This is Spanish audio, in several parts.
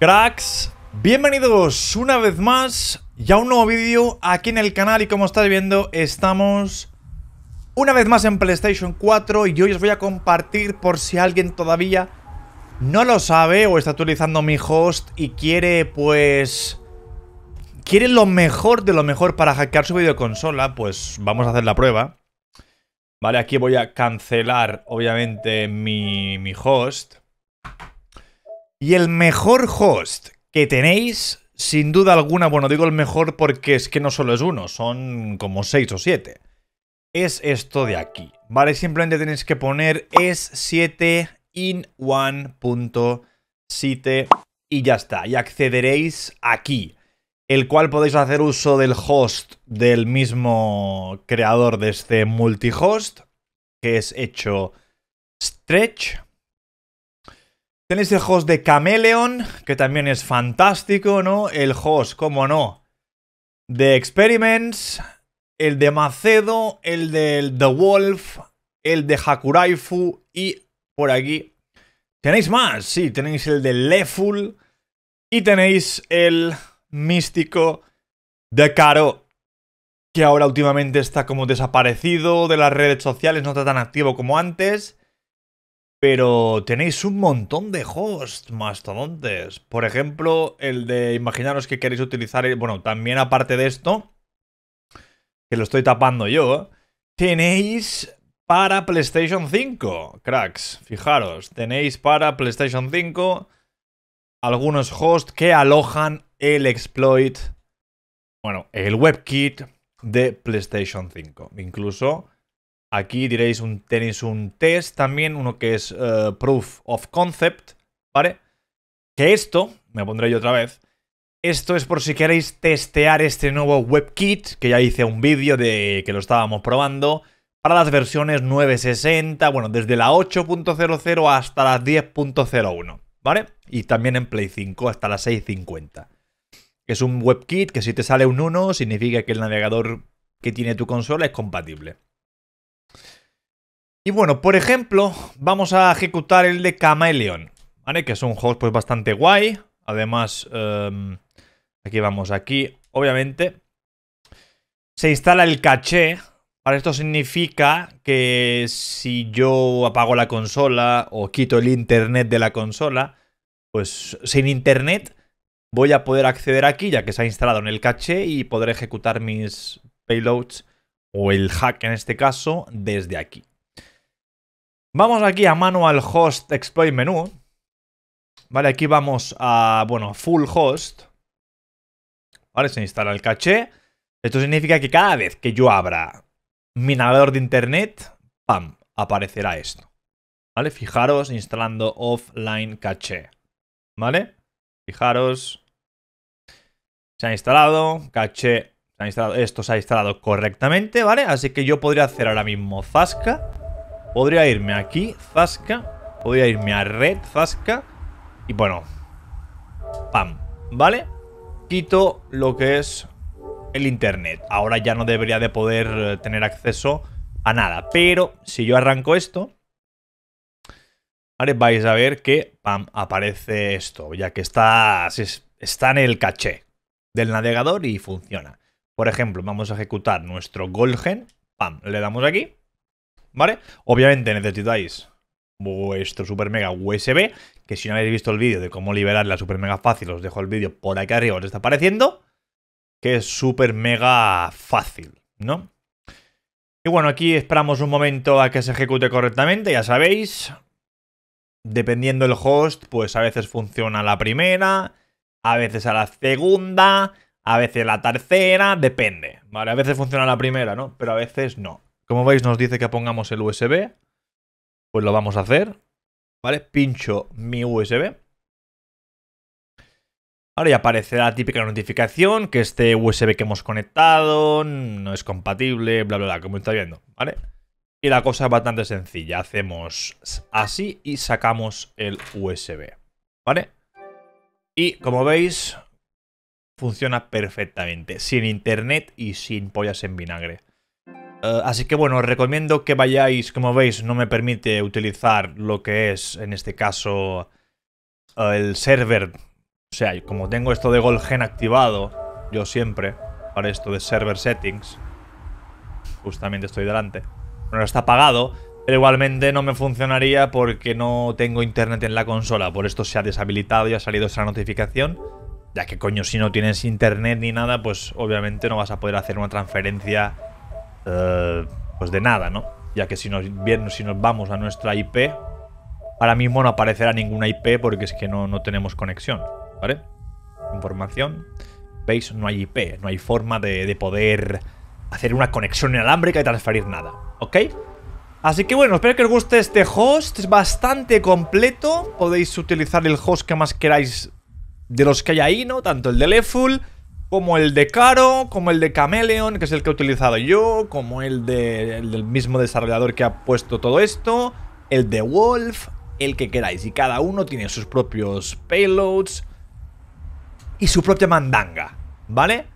Cracks, bienvenidos una vez más ya un nuevo vídeo aquí en el canal y como estáis viendo estamos una vez más en PlayStation 4 y hoy os voy a compartir por si alguien todavía no lo sabe o está utilizando mi host y quiere pues... quiere lo mejor de lo mejor para hackear su videoconsola, pues vamos a hacer la prueba. Vale, aquí voy a cancelar obviamente mi, mi host. Y el mejor host que tenéis, sin duda alguna, bueno, digo el mejor porque es que no solo es uno, son como seis o siete. Es esto de aquí, ¿vale? Simplemente tenéis que poner es 7 in 17 y ya está. Y accederéis aquí, el cual podéis hacer uso del host del mismo creador de este multihost, que es hecho Stretch Tenéis el host de Chameleon, que también es fantástico, ¿no? El host, cómo no, de Experiments, el de Macedo, el del The Wolf, el de Hakuraifu y por aquí tenéis más, sí, tenéis el de Leful y tenéis el místico de Karo, que ahora últimamente está como desaparecido de las redes sociales, no está tan activo como antes. Pero tenéis un montón de hosts mastodontes. Por ejemplo, el de imaginaros que queréis utilizar. Eh, bueno, también aparte de esto, que lo estoy tapando yo, tenéis para PlayStation 5, cracks. Fijaros, tenéis para PlayStation 5 algunos hosts que alojan el exploit, bueno, el WebKit de PlayStation 5. Incluso Aquí diréis, un, tenéis un test también, uno que es eh, Proof of Concept, ¿vale? Que esto, me pondré yo otra vez, esto es por si queréis testear este nuevo WebKit, que ya hice un vídeo de que lo estábamos probando, para las versiones 9.60, bueno, desde la 8.00 hasta la 10.01, ¿vale? Y también en Play 5 hasta la 6.50. Es un WebKit que si te sale un 1 significa que el navegador que tiene tu consola es compatible. Y bueno, por ejemplo, vamos a ejecutar el de Chameleon, ¿vale? Que es un host pues bastante guay. Además, em, aquí vamos, aquí, obviamente, se instala el caché. Para esto significa que si yo apago la consola o quito el internet de la consola, pues sin internet voy a poder acceder aquí, ya que se ha instalado en el caché, y podré ejecutar mis payloads o el hack en este caso desde aquí. Vamos aquí a manual host exploit menú. Vale, aquí vamos a, bueno, full host. Vale, se instala el caché. Esto significa que cada vez que yo abra mi navegador de internet, pam, aparecerá esto. ¿Vale? Fijaros, instalando offline caché. ¿Vale? Fijaros. Se ha instalado, caché, se ha instalado, esto se ha instalado correctamente, ¿vale? Así que yo podría hacer ahora mismo Zasca. Podría irme aquí, Zasca. Podría irme a Red, Zasca. Y bueno. Pam. ¿Vale? Quito lo que es el internet. Ahora ya no debería de poder eh, tener acceso a nada. Pero si yo arranco esto... Vale, vais a ver que pam, aparece esto, ya que está en el caché del navegador y funciona. Por ejemplo, vamos a ejecutar nuestro Golgen. Pam, le damos aquí. ¿vale? Obviamente necesitáis vuestro super mega USB, que si no habéis visto el vídeo de cómo liberar la super mega fácil, os dejo el vídeo por aquí arriba, os está apareciendo, que es super mega fácil, ¿no? Y bueno, aquí esperamos un momento a que se ejecute correctamente, ya sabéis. Dependiendo del host, pues a veces funciona la primera, a veces a la segunda, a veces la tercera, depende. Vale, a veces funciona la primera, ¿no? Pero a veces no. Como veis, nos dice que pongamos el USB. Pues lo vamos a hacer. ¿Vale? Pincho mi USB. Ahora ya aparece la típica notificación que este USB que hemos conectado no es compatible, bla, bla, bla, como está viendo, ¿vale? Y la cosa es bastante sencilla. Hacemos así y sacamos el USB, ¿vale? Y como veis, funciona perfectamente, sin internet y sin pollas en vinagre. Eh, así que bueno, os recomiendo que vayáis, como veis, no me permite utilizar lo que es, en este caso, eh, el server. O sea, como tengo esto de Golgen activado, yo siempre, para esto de server settings, justamente estoy delante. Bueno, está apagado, pero igualmente no me funcionaría porque no tengo internet en la consola. Por esto se ha deshabilitado y ha salido esa notificación. Ya que coño, si no tienes internet ni nada, pues obviamente no vas a poder hacer una transferencia eh, pues de nada, ¿no? Ya que si nos, si nos vamos a nuestra IP, ahora mismo no aparecerá ninguna IP porque es que no, no tenemos conexión, ¿vale? Información. ¿Veis? No hay IP, no hay forma de, de poder hacer una conexión inalámbrica y transferir nada, ¿ok? Así que bueno, espero que os guste este host, es bastante completo, podéis utilizar el host que más queráis de los que hay ahí, ¿no? Tanto el de Leful como el de Caro, como el de Chameleon, que es el que he utilizado yo, como el, el del mismo desarrollador que ha puesto todo esto, el de Wolf, el que queráis. Y cada uno tiene sus propios payloads y su propia mandanga, ¿vale?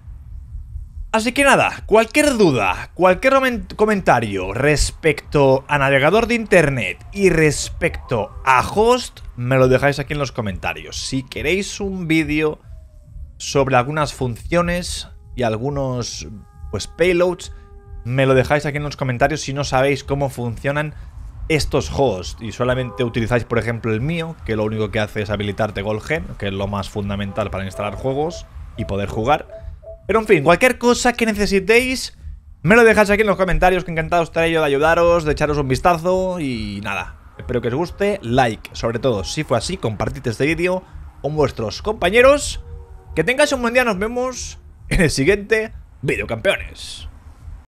Así que nada, cualquier duda, cualquier comentario respecto a navegador de internet y respecto a host, me lo dejáis aquí en los comentarios. Si queréis un vídeo sobre algunas funciones y algunos pues payloads. Me lo dejáis aquí en los comentarios si no sabéis cómo funcionan estos hosts y solamente utilizáis por ejemplo el mío, que lo único que hace es habilitarte Golgen, que es lo más fundamental para instalar juegos y poder jugar. Pero en fin, cualquier cosa que necesitéis, me lo dejáis aquí en los comentarios, que encantado estaré yo de ayudaros, de echaros un vistazo y nada. Espero que os guste, like, sobre todo si fue así, compartid este vídeo con vuestros compañeros. Que tengas un buen día, nos vemos en el siguiente video, campeones.